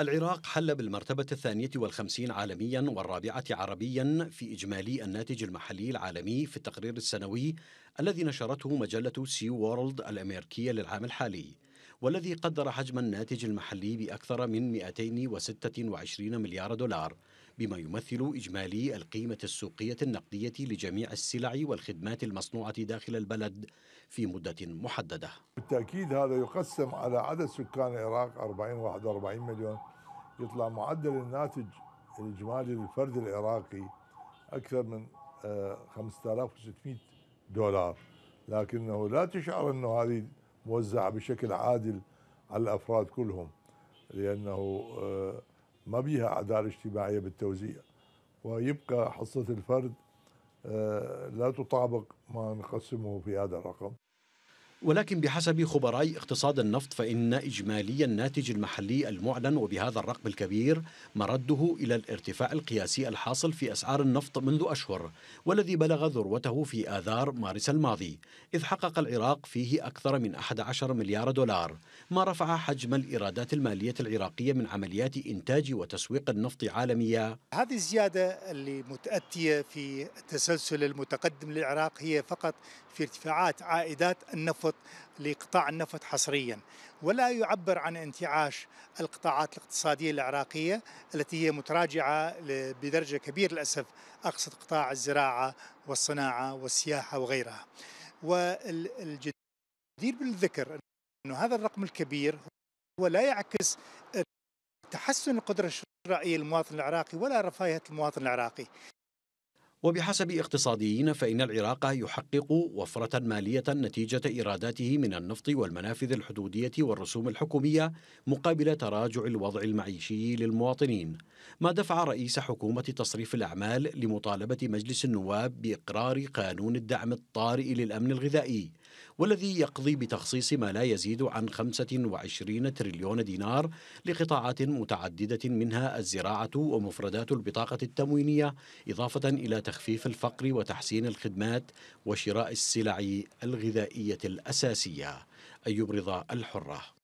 العراق حل بالمرتبة الثانية والخمسين عالميا والرابعة عربيا في إجمالي الناتج المحلي العالمي في التقرير السنوي الذي نشرته مجلة سي وورلد الأمريكية للعام الحالي والذي قدر حجم الناتج المحلي بأكثر من 226 مليار دولار بما يمثل إجمالي القيمة السوقية النقدية لجميع السلع والخدمات المصنوعة داخل البلد في مدة محددة بالتأكيد هذا يقسم على عدد سكان العراق 40 41 مليون يطلع معدل الناتج الإجمالي للفرد العراقي أكثر من 5600 آه، دولار لكنه لا تشعر أنه هذه موزعه بشكل عادل على الافراد كلهم لانه آه، ما بيها أعذار اجتماعيه بالتوزيع ويبقى حصه الفرد آه، لا تطابق ما نقسمه في هذا الرقم ولكن بحسب خبراء اقتصاد النفط فإن إجمالي الناتج المحلي المعلن وبهذا الرقم الكبير مرده إلى الارتفاع القياسي الحاصل في أسعار النفط منذ أشهر والذي بلغ ذروته في آذار مارس الماضي إذ حقق العراق فيه أكثر من 11 مليار دولار ما رفع حجم الإيرادات المالية العراقية من عمليات إنتاج وتسويق النفط عالمية هذه الزيادة اللي متأتية في التسلسل المتقدم للعراق هي فقط في ارتفاعات عائدات النفط النفط لقطاع النفط حصريا ولا يعبر عن انتعاش القطاعات الاقتصادية العراقية التي هي متراجعة بدرجة كبيرة للأسف أقصد قطاع الزراعة والصناعة والسياحة وغيرها والجدير بالذكر أنه هذا الرقم الكبير هو لا يعكس تحسن القدرة الشرائية للمواطن العراقي ولا رفاهية المواطن العراقي وبحسب اقتصاديين فإن العراق يحقق وفرة مالية نتيجة إيراداته من النفط والمنافذ الحدودية والرسوم الحكومية مقابل تراجع الوضع المعيشي للمواطنين ما دفع رئيس حكومة تصريف الأعمال لمطالبة مجلس النواب بإقرار قانون الدعم الطارئ للأمن الغذائي والذي يقضي بتخصيص ما لا يزيد عن 25 تريليون دينار لقطاعات متعددة منها الزراعة ومفردات البطاقة التموينية إضافة إلى تخفيف الفقر وتحسين الخدمات وشراء السلع الغذائية الأساسية أيوب رضا الحرة